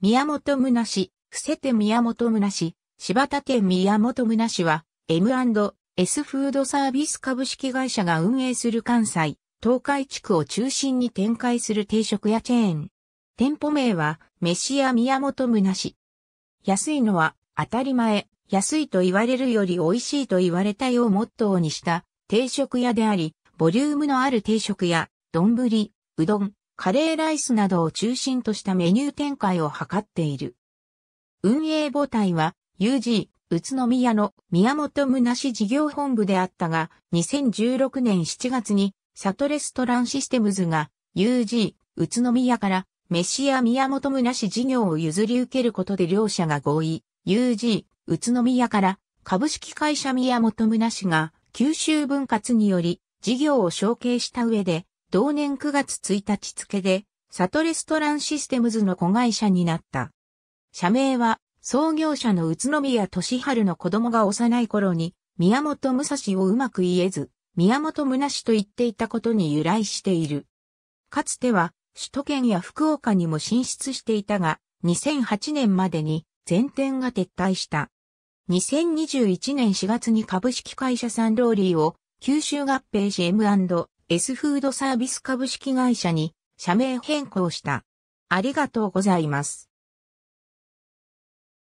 宮本宗し、伏せて宮本宗し、柴田店宮本宗しは、M&S フードサービス株式会社が運営する関西、東海地区を中心に展開する定食屋チェーン。店舗名は、飯屋宮本宗し。安いのは、当たり前、安いと言われるより美味しいと言われたようモットーにした定食屋であり、ボリュームのある定食屋、丼、うどん、カレーライスなどを中心としたメニュー展開を図っている。運営母体は UG 宇都宮の宮本なし事業本部であったが、2016年7月にサトレストランシステムズが UG 宇都宮からメシア宮本なし事業を譲り受けることで両者が合意、UG 宇都宮から株式会社宮本なしが九州分割により事業を承継した上で同年9月1日付で、サトレストランシステムズの子会社になった。社名は、創業者の宇都宮俊春の子供が幼い頃に、宮本武蔵をうまく言えず、宮本虚しと言っていたことに由来している。かつては、首都圏や福岡にも進出していたが、2008年までに全店が撤退した。2021年4月に株式会社サンローリーを九州合併し M&A エスフードサービス株式会社に社名変更した。ありがとうございます。